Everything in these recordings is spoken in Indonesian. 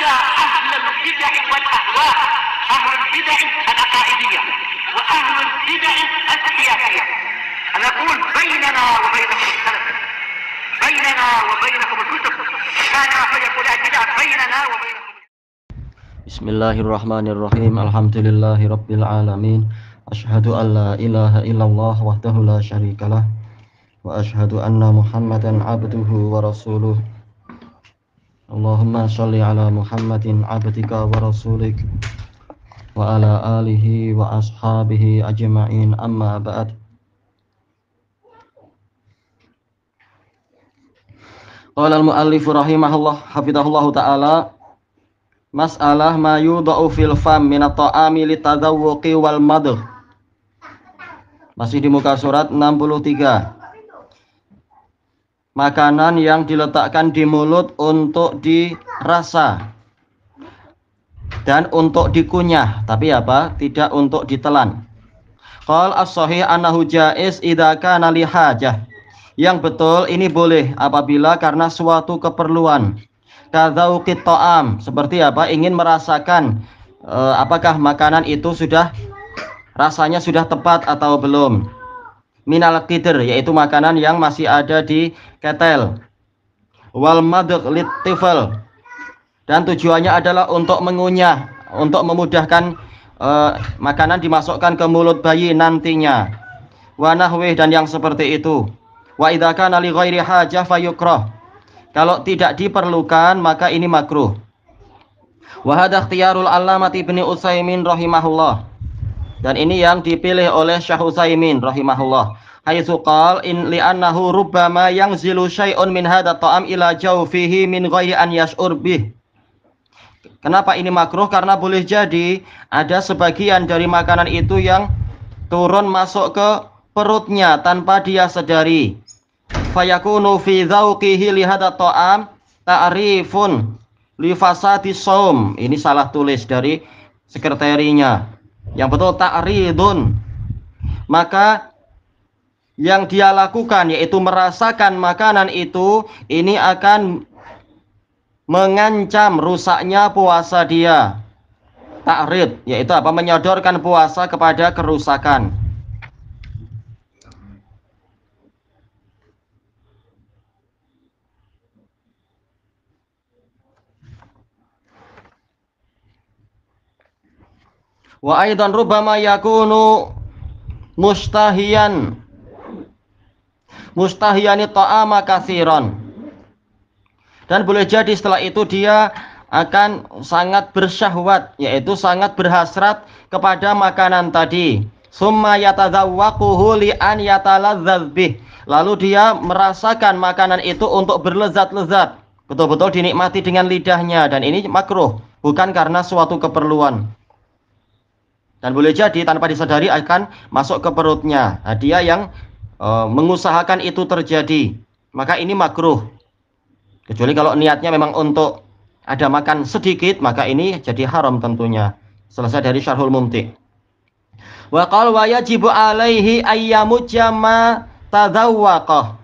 ندى أهل البدع والأهواء أهل البدع العقائدية وأهل البدع السياسية أنا أقول بيننا وبينكم السلف بيننا وبينكم الكتب كان فيقول البدع بيننا وبينكم بسم الله الرحمن الرحيم الحمد لله رب العالمين أشهد أن لا إله إلا الله وحده لا شريك له وأشهد أن محمدا عبده ورسوله Allahumma shalli ala Muhammadin abdika wa rasulik wa ala alihi wa ashabihi ajma'in amma ba'd Qala al muallif rahimahullah hafizahullah ta'ala Masalah ma yudha'u fil fam min at-ta'ami litadhawwuqi wal Masih di muka surat 63 makanan yang diletakkan di mulut untuk dirasa dan untuk dikunyah tapi apa tidak untuk ditelan qal as-sahih annahu jaiz idza kana li hajah yang betul ini boleh apabila karena suatu keperluan kadzauqit ta'am seperti apa ingin merasakan eh, apakah makanan itu sudah rasanya sudah tepat atau belum minal qidr yaitu makanan yang masih ada di ketel wal madq litifal dan tujuannya adalah untuk mengunyah untuk memudahkan uh, makanan dimasukkan ke mulut bayi nantinya wa dan yang seperti itu wa idza kana li ghairi hajah fayukrah kalau tidak diperlukan maka ini makruh wa hadha ikhtiyarul allamati ibni Utsaimin rahimahullah dan ini yang dipilih oleh Syekh Utsaimin rahimahullah. Haitsu qal in annahu rubbama zilu syai'un min hadha ta'am ila jawfihi min ghairi an yash'ur bih. Kenapa ini makruh? Karena boleh jadi ada sebagian dari makanan itu yang turun masuk ke perutnya tanpa dia sadari. Fayakunu fi dzauqihi li hadha ta'am ta'rifun li fasadi shaum. Ini salah tulis dari sekretarinya. Yang betul ta'ridun. Maka yang dia lakukan yaitu merasakan makanan itu ini akan mengancam rusaknya puasa dia. Ta'rid yaitu apa menyodorkan puasa kepada kerusakan. wa aidan rubama yakunu mustahiyan mustahiyani ta'ama kathiran dan boleh jadi setelah itu dia akan sangat bersyahwat yaitu sangat berhasrat kepada makanan tadi summa yatadzawwaquhu li an lalu dia merasakan makanan itu untuk berlezat-lezat betul-betul dinikmati dengan lidahnya dan ini makruh bukan karena suatu keperluan dan boleh jadi tanpa disadari akan masuk ke perutnya. Nah, dia yang e, mengusahakan itu terjadi, maka ini makruh. Kecuali kalau niatnya memang untuk ada makan sedikit, maka ini jadi haram tentunya. Selesai dari Syarhul Mumti. Wa qal wa yajibu alaihi ayyamu jama tadawwaqah.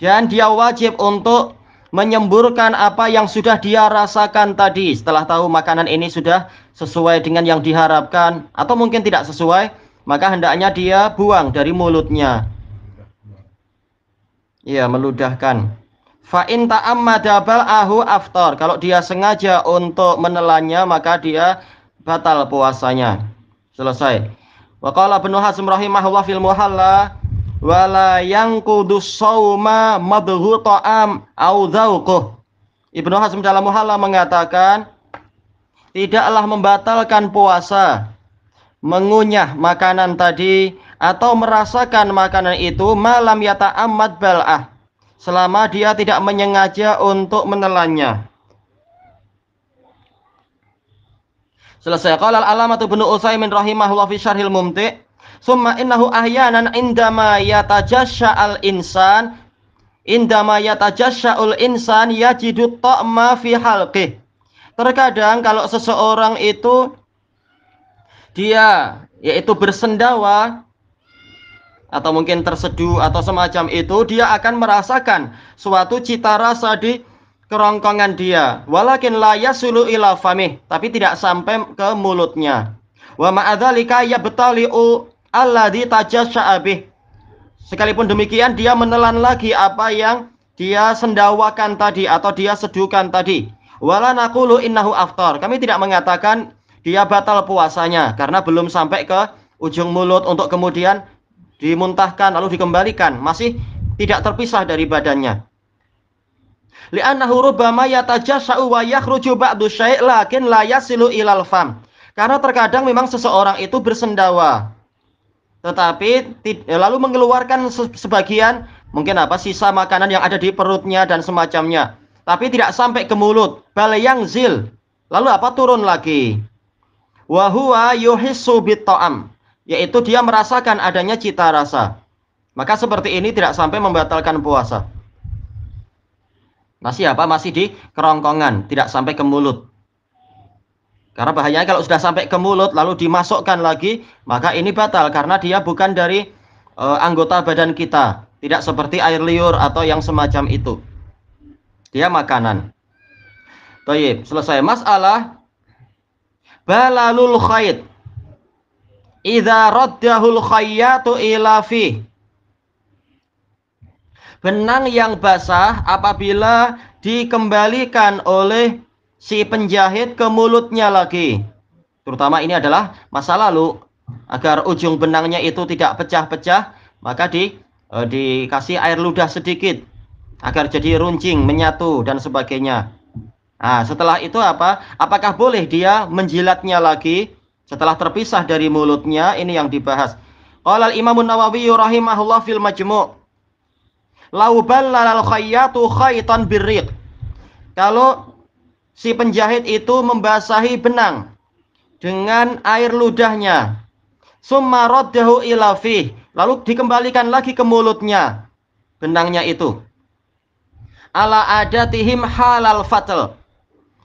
Dan dia wajib untuk menyemburkan apa yang sudah dia rasakan tadi. Setelah tahu makanan ini sudah sesuai dengan yang diharapkan atau mungkin tidak sesuai, maka hendaknya dia buang dari mulutnya. Iya, meludahkan. Fa'in ta'ammada ahu aftar. Kalau dia sengaja untuk menelannya, maka dia batal puasanya. Selesai. Wa qala Ibnu rahimahullah fil muhalla wala yang kudus sauma madhu ta'am au Ibnu Hazm dalam Muhalla mengatakan tidaklah membatalkan puasa mengunyah makanan tadi atau merasakan makanan itu malam yata amad bal'ah selama dia tidak menyengaja untuk menelannya. Selesai. kalau al-Alamah bin Utsaimin rahimahullah fi Syarhil Mumti' Summa innahu ahyanan indama al insan indama ul insan yajidu ta'ma fi halqih. Terkadang kalau seseorang itu dia yaitu bersendawa atau mungkin terseduh atau semacam itu dia akan merasakan suatu cita rasa di kerongkongan dia walakin layasulu sulu ila famih tapi tidak sampai ke mulutnya wa ma'adzalika yabtali'u alladzi tajassa'a bih. Sekalipun demikian dia menelan lagi apa yang dia sendawakan tadi atau dia sedukan tadi. Wala naqulu innahu aftar. Kami tidak mengatakan dia batal puasanya karena belum sampai ke ujung mulut untuk kemudian dimuntahkan lalu dikembalikan, masih tidak terpisah dari badannya. Li'annahu rubbama yatajassa'u wa yakhruju ba'du syai' lakin la yasilu ilal fam. Karena terkadang memang seseorang itu bersendawa, tetapi eh, lalu mengeluarkan sebagian mungkin apa sisa makanan yang ada di perutnya dan semacamnya tapi tidak sampai ke mulut yang zil lalu apa turun lagi wahwa yuhissu bitta'am yaitu dia merasakan adanya cita rasa maka seperti ini tidak sampai membatalkan puasa masih apa masih di kerongkongan tidak sampai ke mulut karena bahayanya kalau sudah sampai ke mulut lalu dimasukkan lagi, maka ini batal karena dia bukan dari e, anggota badan kita. Tidak seperti air liur atau yang semacam itu. Dia makanan. Baik, selesai masalah balalul khayd. Iza raddahul khayyatu ila fi. Benang yang basah apabila dikembalikan oleh si penjahit ke mulutnya lagi. Terutama ini adalah masa lalu agar ujung benangnya itu tidak pecah-pecah, maka di eh, dikasih air ludah sedikit agar jadi runcing, menyatu dan sebagainya. Nah, setelah itu apa? Apakah boleh dia menjilatnya lagi setelah terpisah dari mulutnya? Ini yang dibahas. Qalal al-Imam Nawawi rahimahullah fil Majmu' Lau Kalau si penjahit itu membasahi benang dengan air ludahnya. sumarodahu raddahu Lalu dikembalikan lagi ke mulutnya benangnya itu. Ala adatihim halal fatal.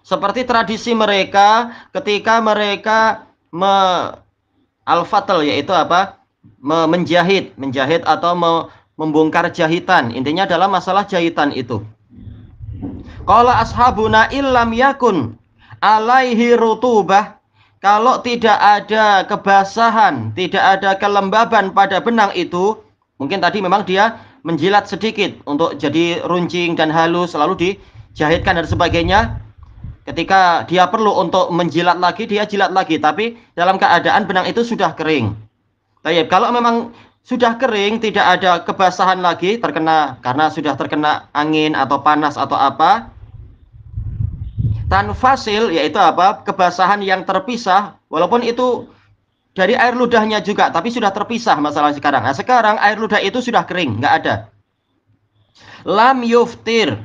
Seperti tradisi mereka ketika mereka me, al yaitu apa? menjahit, menjahit atau membongkar jahitan. Intinya adalah masalah jahitan itu. Qala ashabuna illam yakun alaihi rutubah kalau tidak ada kebasahan, tidak ada kelembaban pada benang itu, mungkin tadi memang dia menjilat sedikit untuk jadi runcing dan halus selalu dijahitkan dan sebagainya. Ketika dia perlu untuk menjilat lagi, dia jilat lagi, tapi dalam keadaan benang itu sudah kering. Tayyip, kalau memang sudah kering, tidak ada kebasahan lagi terkena karena sudah terkena angin atau panas atau apa, Tanfasil yaitu apa? Kebasahan yang terpisah walaupun itu dari air ludahnya juga tapi sudah terpisah masalah sekarang. Nah, sekarang air ludah itu sudah kering, nggak ada. Lam yuftir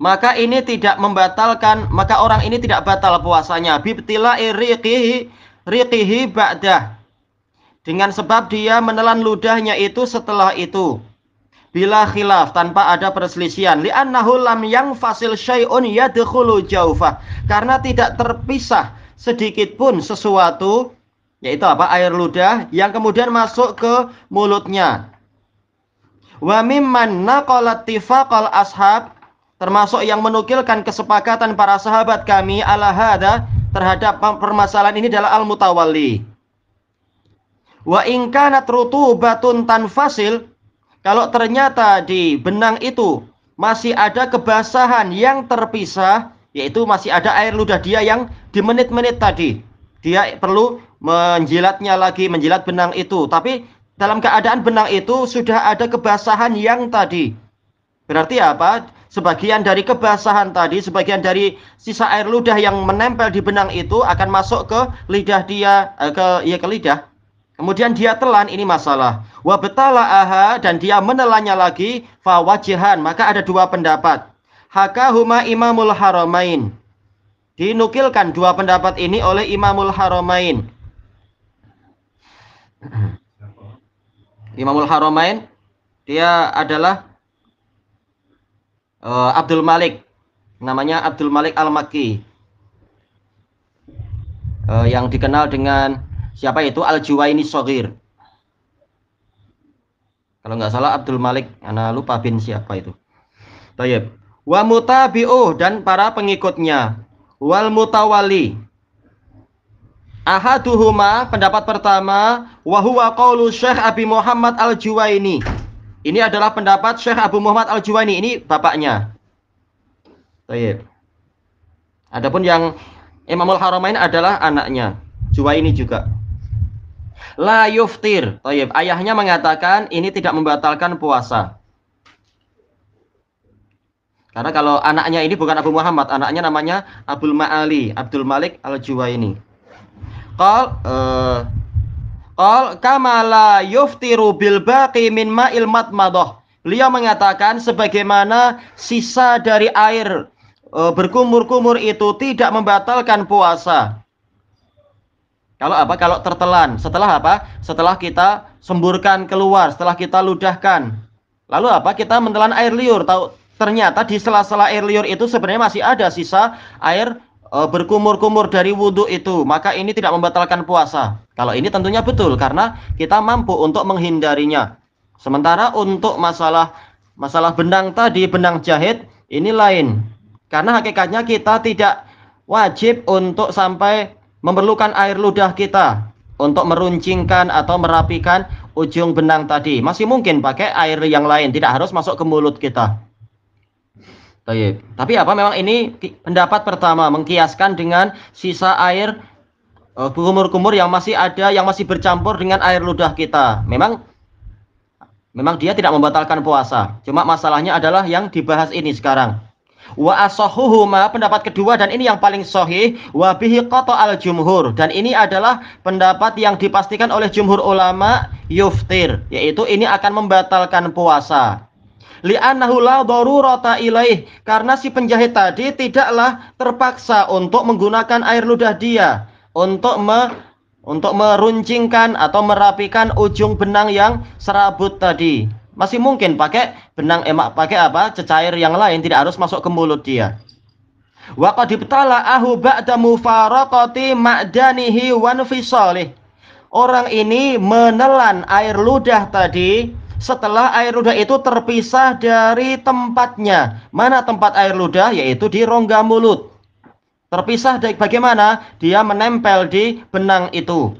maka ini tidak membatalkan maka orang ini tidak batal puasanya bibtila irikihi rikihi ba'dah dengan sebab dia menelan ludahnya itu setelah itu bila khilaf tanpa ada perselisihan annahu lam yang fasil syai'un yadkhulu jaufah karena tidak terpisah sedikit pun sesuatu yaitu apa air ludah yang kemudian masuk ke mulutnya wa mimman naqala tifaqal ashab termasuk yang menukilkan kesepakatan para sahabat kami ala hada terhadap permasalahan ini adalah al-mutawalli wa in kanat rutubatun tanfasil kalau ternyata di benang itu masih ada kebasahan yang terpisah, yaitu masih ada air ludah dia yang di menit-menit tadi. Dia perlu menjilatnya lagi, menjilat benang itu. Tapi dalam keadaan benang itu sudah ada kebasahan yang tadi. Berarti apa? Sebagian dari kebasahan tadi, sebagian dari sisa air ludah yang menempel di benang itu akan masuk ke lidah dia, eh, ke ya ke lidah. Kemudian dia telan ini masalah. Wa betala aha dan dia menelannya lagi fawajihan. Maka ada dua pendapat. Hakahuma Imamul Haramain. Dinukilkan dua pendapat ini oleh Imamul Haramain. Imamul Haramain dia adalah uh, Abdul Malik. Namanya Abdul Malik Al-Makki. Uh, yang dikenal dengan Siapa itu? Al-Juwaini Sogir. Kalau nggak salah Abdul Malik, ana lupa bin siapa itu. Tayyib. Wa mutabi'uh dan para pengikutnya. Wal mutawali. Ahaduhuma pendapat pertama wa huwa Syekh Abi Muhammad Al-Juwaini. Ini adalah pendapat Syekh Abu Muhammad Al-Juwaini, ini bapaknya. Tayyib. Adapun yang Imamul Haramain adalah anaknya, Juwaini juga la yuftir. Tayyib. Ayahnya mengatakan ini tidak membatalkan puasa. Karena kalau anaknya ini bukan Abu Muhammad, anaknya namanya Abdul Ma'ali, Abdul Malik Al-Juwaini. Qal uh, Qal kama la yuftiru bil baqi min ma'il matmadah. Beliau mengatakan sebagaimana sisa dari air eh, berkumur-kumur itu tidak membatalkan puasa. Kalau apa? Kalau tertelan. Setelah apa? Setelah kita semburkan keluar, setelah kita ludahkan. Lalu apa? Kita menelan air liur. Tahu ternyata di sela-sela air liur itu sebenarnya masih ada sisa air e, berkumur-kumur dari wudhu itu. Maka ini tidak membatalkan puasa. Kalau ini tentunya betul karena kita mampu untuk menghindarinya. Sementara untuk masalah masalah benang tadi, benang jahit ini lain. Karena hakikatnya kita tidak wajib untuk sampai memerlukan air ludah kita untuk meruncingkan atau merapikan ujung benang tadi. Masih mungkin pakai air yang lain, tidak harus masuk ke mulut kita. Tapi apa memang ini pendapat pertama mengkiaskan dengan sisa air kumur-kumur e, yang masih ada yang masih bercampur dengan air ludah kita. Memang memang dia tidak membatalkan puasa. Cuma masalahnya adalah yang dibahas ini sekarang. Wa asahuhuma pendapat kedua dan ini yang paling sohih wa bihi al jumhur dan ini adalah pendapat yang dipastikan oleh jumhur ulama yuftir yaitu ini akan membatalkan puasa. Li'annahu la darurata ilaih karena si penjahit tadi tidaklah terpaksa untuk menggunakan air ludah dia untuk me untuk meruncingkan atau merapikan ujung benang yang serabut tadi. Masih mungkin pakai benang emak pakai apa? cecair yang lain tidak harus masuk ke mulut dia. Wa Orang ini menelan air ludah tadi setelah air ludah itu terpisah dari tempatnya. Mana tempat air ludah? Yaitu di rongga mulut. Terpisah dari bagaimana? Dia menempel di benang itu.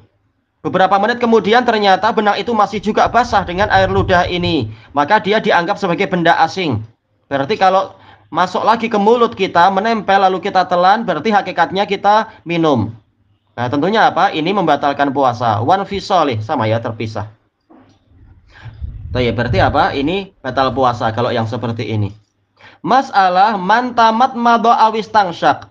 Beberapa menit kemudian ternyata benang itu masih juga basah dengan air ludah ini. Maka dia dianggap sebagai benda asing. Berarti kalau masuk lagi ke mulut kita, menempel lalu kita telan, berarti hakikatnya kita minum. Nah tentunya apa? Ini membatalkan puasa. One fisolih, sama ya terpisah. Tuh nah, ya, berarti apa? Ini batal puasa kalau yang seperti ini. Masalah mantamat mado awis tangsyak.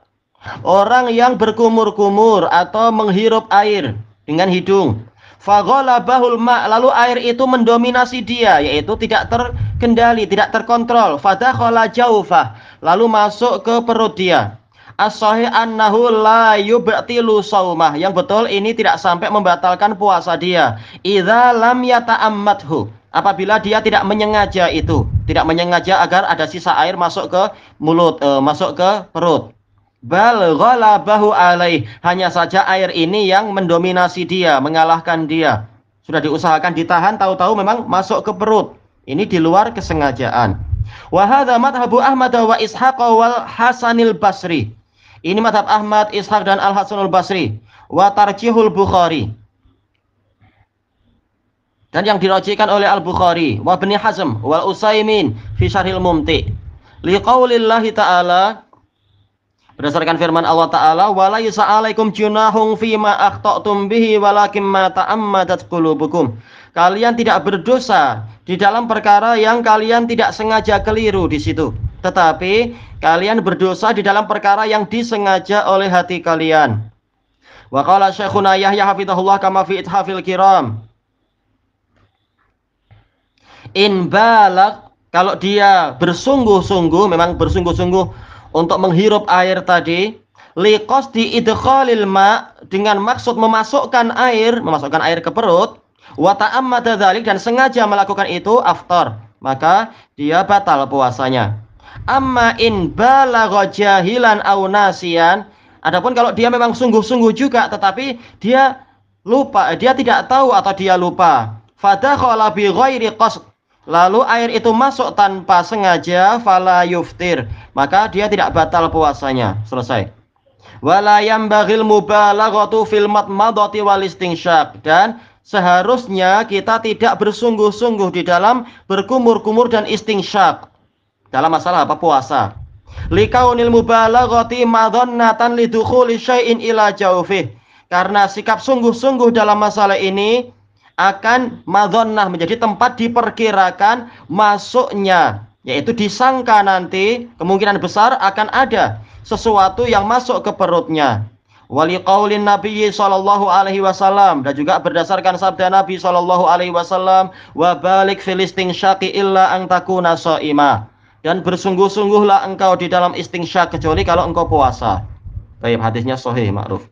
Orang yang berkumur-kumur atau menghirup air dengan hidung. Fagolabahul ma lalu air itu mendominasi dia yaitu tidak terkendali, tidak terkontrol. Fadakhala jaufah lalu masuk ke perut dia. Asohi annahu la yubtilu saumah. Yang betul ini tidak sampai membatalkan puasa dia. Idza lam ammathu Apabila dia tidak menyengaja itu, tidak menyengaja agar ada sisa air masuk ke mulut, eh, masuk ke perut bal ghalabahu alaih hanya saja air ini yang mendominasi dia mengalahkan dia sudah diusahakan ditahan tahu-tahu memang masuk ke perut ini di luar kesengajaan wa hadza madhhabu Ahmad wa Ishaq wal Hasanil Basri ini madhab Ahmad, Ishaq dan Al-Hasanul Basri wa tarjihul Bukhari dan yang dirajikan oleh Al-Bukhari wa Ibnu Hazm wal Usaimin fi Syarhil Mumti liqaulillahi ta'ala Berdasarkan firman Allah Ta'ala, وَلَا يُسَعَلَيْكُمْ junahung fima مَا أَخْتَأْتُمْ بِهِ وَلَكِمْ مَا تَأَمَّدَتْ Kalian tidak berdosa di dalam perkara yang kalian tidak sengaja keliru di situ. Tetapi kalian berdosa di dalam perkara yang disengaja oleh hati kalian. Wa qala Syekhuna Yahya hafizahullah kama fi ithafil kiram. In balak kalau dia bersungguh-sungguh memang bersungguh-sungguh untuk menghirup air tadi di idkhalil ma dengan maksud memasukkan air, memasukkan air ke perut wa ta'ammada dzalik dan sengaja melakukan itu aftar, maka dia batal puasanya. Amma in balagha jahilan aw nasian, adapun kalau dia memang sungguh-sungguh juga tetapi dia lupa, dia tidak tahu atau dia lupa. Fadakhala bi ghairi qasd lalu air itu masuk tanpa sengaja fala yuftir maka dia tidak batal puasanya selesai wala yambaghil mubalaghatu fil matmadati wal istinsyak dan seharusnya kita tidak bersungguh-sungguh di dalam berkumur-kumur dan istinsyak dalam masalah apa puasa likaunil mubalaghati madhannatan lidukhuli syai'in ila jaufi karena sikap sungguh-sungguh dalam masalah ini akan madonnah menjadi tempat diperkirakan masuknya yaitu disangka nanti kemungkinan besar akan ada sesuatu yang masuk ke perutnya wali qaulin nabi sallallahu alaihi wasallam dan juga berdasarkan sabda nabi sallallahu alaihi wasallam wa balik filisting syaqi illa ang takuna shaima dan bersungguh-sungguhlah engkau di dalam istingsyak kecuali kalau engkau puasa. Baik hadisnya sahih ma'ruf.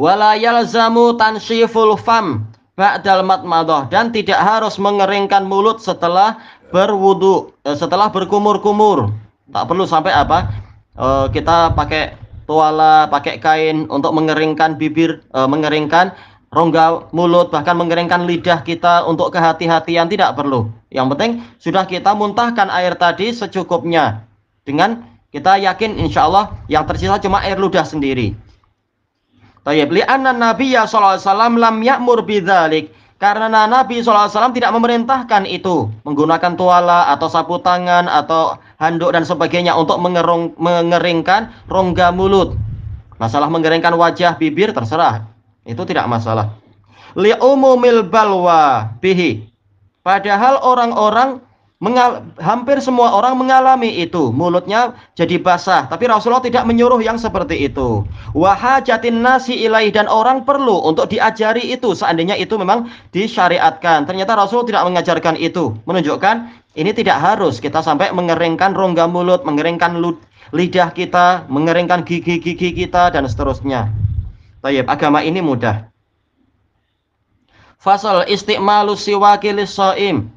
Wala yalzamu tansyiful fam ba'dal matmadah dan tidak harus mengeringkan mulut setelah berwudu, eh, setelah berkumur-kumur. Tak perlu sampai apa? Eh, kita pakai tuala, pakai kain untuk mengeringkan bibir, eh, mengeringkan rongga mulut, bahkan mengeringkan lidah kita untuk kehati-hatian tidak perlu. Yang penting sudah kita muntahkan air tadi secukupnya dengan kita yakin insya Allah yang tersisa cuma air ludah sendiri. Tayyib anna nabiyya sallallahu alaihi wasallam lam ya'mur bidzalik karena Nabi SAW tidak memerintahkan itu menggunakan tuala atau sapu tangan atau handuk dan sebagainya untuk mengerung, mengeringkan rongga mulut masalah mengeringkan wajah bibir terserah itu tidak masalah umumil balwa bihi padahal orang-orang Mengal hampir semua orang mengalami itu mulutnya jadi basah tapi Rasulullah tidak menyuruh yang seperti itu wahajatin nasi ilaih dan orang perlu untuk diajari itu seandainya itu memang disyariatkan ternyata Rasul tidak mengajarkan itu menunjukkan ini tidak harus kita sampai mengeringkan rongga mulut mengeringkan lidah kita mengeringkan gigi-gigi kita dan seterusnya Tayyip, agama ini mudah Fasal istiqmalu siwakilis soim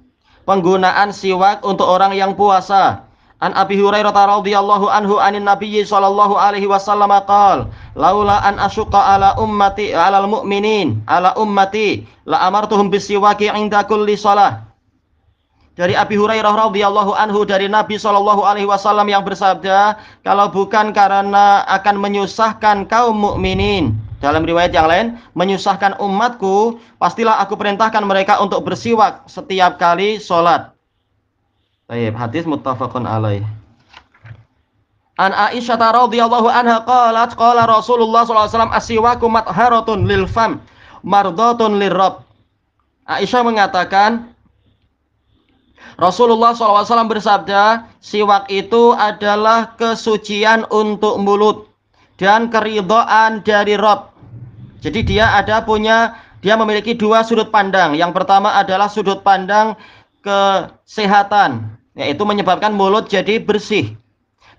penggunaan siwak untuk orang yang puasa. An Abi Hurairah radhiyallahu anhu anin Nabi sallallahu alaihi wasallam qaal laula an asyqa ala ummati ala almu'minin ala ummati la amartuhum bisiwaki inda kulli shalah dari Abi Hurairah radhiyallahu anhu dari Nabi Shallallahu alaihi wasallam yang bersabda, kalau bukan karena akan menyusahkan kaum mukminin, dalam riwayat yang lain, menyusahkan umatku, pastilah aku perintahkan mereka untuk bersiwak setiap kali sholat. Baik, hadis muttafaqun alaih. An Aisyah radhiyallahu anha qalat qala Rasulullah SAW asiwaku matharatun lil fam mardatun lirab. Aisyah mengatakan Rasulullah SAW bersabda, siwak itu adalah kesucian untuk mulut dan keridoan dari Rob. Jadi dia ada punya, dia memiliki dua sudut pandang. Yang pertama adalah sudut pandang kesehatan, yaitu menyebabkan mulut jadi bersih.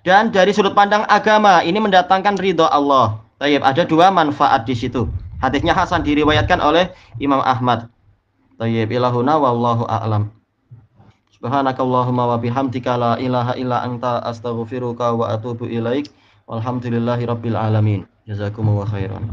Dan dari sudut pandang agama, ini mendatangkan ridho Allah. Tayyip, ada dua manfaat di situ. Hadisnya Hasan diriwayatkan oleh Imam Ahmad. Tayyib ilahuna wallahu a'lam. Subhanakallahumma wa bihamdika la ilaha illa anta astaghfiruka wa atubu ilaik. Walhamdulillahi Rabbil Alamin. Jazakumullah khairan.